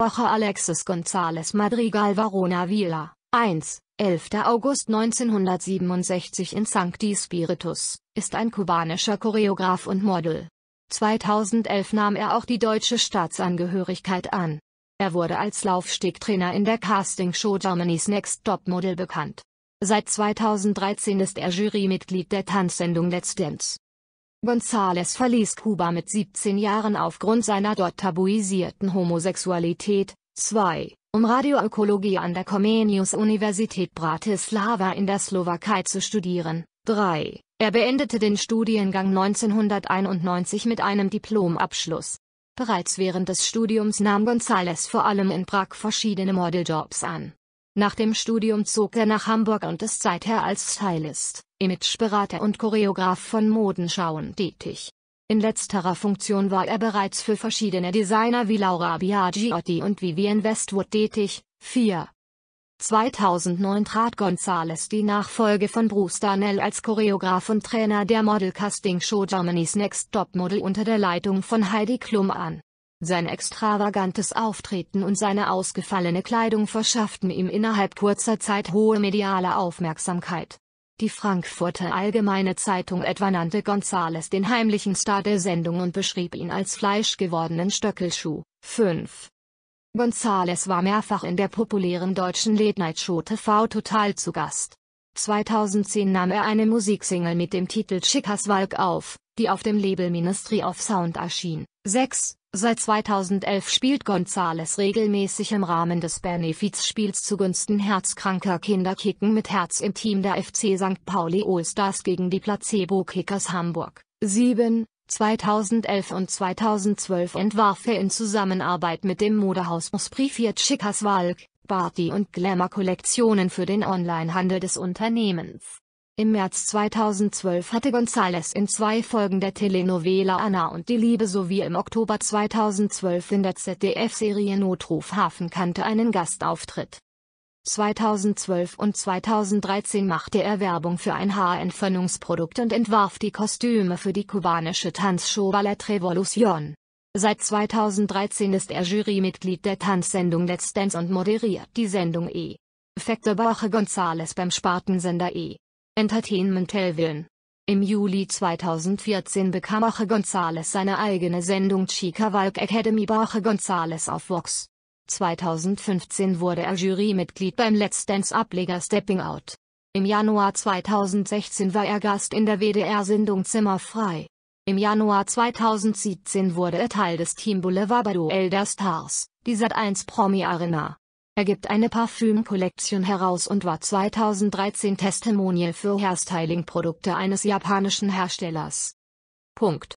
Borja Alexis González Madrigal Varona Vila, 1, 11. August 1967 in Sancti Spiritus, ist ein kubanischer Choreograf und Model. 2011 nahm er auch die deutsche Staatsangehörigkeit an. Er wurde als Laufstegtrainer in der Castingshow Germany's Next Top Model bekannt. Seit 2013 ist er Jurymitglied der Tanzsendung Let's Dance. González verließ Kuba mit 17 Jahren aufgrund seiner dort tabuisierten Homosexualität. 2. Um Radioökologie an der Comenius-Universität Bratislava in der Slowakei zu studieren. 3. Er beendete den Studiengang 1991 mit einem Diplomabschluss. Bereits während des Studiums nahm González vor allem in Prag verschiedene Modeljobs an. Nach dem Studium zog er nach Hamburg und ist seither als Stylist, Imageberater und Choreograf von Modenschauen tätig. In letzterer Funktion war er bereits für verschiedene Designer wie Laura Biagiotti und Vivienne Westwood tätig. 4. 2009 trat Gonzales die Nachfolge von Bruce Darnell als Choreograf und Trainer der Model-Casting-Show Germany's Next Top Model unter der Leitung von Heidi Klum an. Sein extravagantes Auftreten und seine ausgefallene Kleidung verschafften ihm innerhalb kurzer Zeit hohe mediale Aufmerksamkeit. Die Frankfurter Allgemeine Zeitung etwa nannte González den heimlichen Star der Sendung und beschrieb ihn als fleischgewordenen Stöckelschuh. 5. González war mehrfach in der populären deutschen Late Night Show TV Total zu Gast. 2010 nahm er eine Musiksingle mit dem Titel Schickaswalk auf, die auf dem Label Ministry of Sound erschien. 6. Seit 2011 spielt Gonzales regelmäßig im Rahmen des Benefizspiels zugunsten herzkranker Kinder Kicken mit Herz im Team der FC St. Pauli Allstars gegen die Placebo Kickers Hamburg. 7. 2011 und 2012 entwarf er in Zusammenarbeit mit dem Modehaus Musprifiert Schickaswalk, Party- und Glamour-Kollektionen für den Onlinehandel des Unternehmens. Im März 2012 hatte González in zwei Folgen der Telenovela Anna und die Liebe sowie im Oktober 2012 in der ZDF-Serie Notruf Hafenkante einen Gastauftritt. 2012 und 2013 machte er Werbung für ein Haarentfernungsprodukt und entwarf die Kostüme für die kubanische Tanzshow Ballet Revolution. Seit 2013 ist er Jurymitglied der Tanzsendung Let's Dance und moderiert die Sendung E. Factor Borche González beim Spartensender E. Entertainment Hellwillen. Im Juli 2014 bekam Borche González seine eigene Sendung Chica Walk Academy Borche González auf Vox. 2015 wurde er Jurymitglied beim Let's Dance Ableger Stepping Out. Im Januar 2016 war er Gast in der WDR-Sendung Zimmer frei. Im Januar 2017 wurde er Teil des Team Boulevard bei Duell der Stars, die Sat1 Promi Arena. Er gibt eine Parfüm-Kollektion heraus und war 2013 Testimonial für Hairstyling-Produkte eines japanischen Herstellers. Punkt.